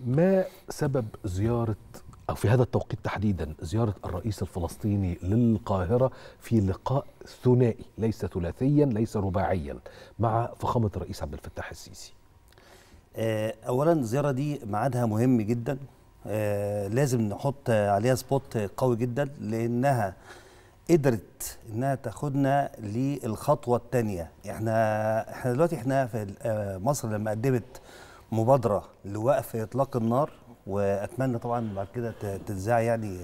ما سبب زيارة أو في هذا التوقيت تحديدا زيارة الرئيس الفلسطيني للقاهرة في لقاء ثنائي ليس ثلاثيا ليس رباعيا مع فخامة الرئيس عبد الفتاح السيسي آه، أولا الزيارة دي ميعادها مهم جدا آه، لازم نحط عليها سبوت قوي جدا لأنها قدرت انها تاخدنا للخطوه الثانيه احنا احنا دلوقتي احنا في آه، مصر لما قدمت مبادره لوقف اطلاق النار واتمنى طبعا بعد كده تتزاع يعني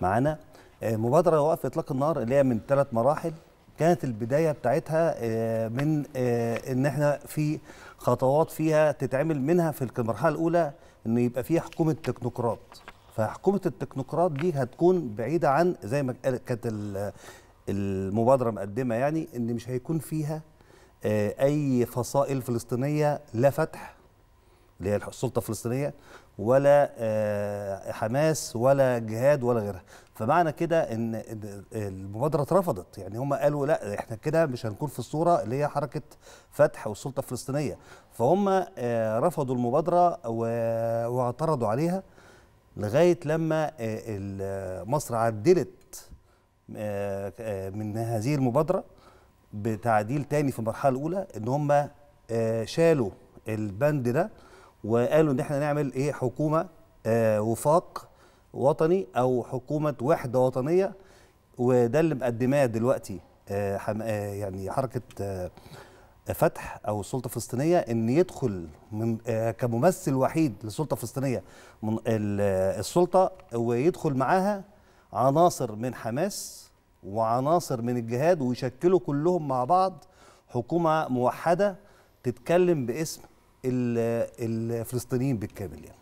معانا آه، مبادره لوقف اطلاق النار اللي هي من ثلاث مراحل كانت البدايه بتاعتها آه، من آه، ان احنا في خطوات فيها تتعمل منها في المرحله الاولى ان يبقى فيها حكومه تكنوقراط فحكومه التكنوقراط دي هتكون بعيده عن زي ما كانت المبادره مقدمه يعني ان مش هيكون فيها اي فصائل فلسطينيه لا فتح اللي هي السلطه الفلسطينيه ولا آه، حماس ولا جهاد ولا غيرها فمعنى كده ان المبادره اترفضت يعني هم قالوا لا احنا كده مش هنكون في الصوره اللي هي حركه فتح والسلطه الفلسطينيه فهم آه، رفضوا المبادره واعترضوا عليها لغايه لما آه، مصر عدلت من هذه المبادره بتعديل تاني في المرحله الاولى ان هم شالوا البند ده وقالوا ان احنا نعمل ايه حكومه آه وفاق وطني او حكومه وحده وطنيه وده اللي مقدماه دلوقتي آه آه يعني حركه آه فتح او السلطه الفلسطينيه ان يدخل من آه، كممثل وحيد للسلطه الفلسطينيه من السلطه ويدخل معاها عناصر من حماس وعناصر من الجهاد ويشكلوا كلهم مع بعض حكومه موحده تتكلم باسم الفلسطينيين بالكامل يعني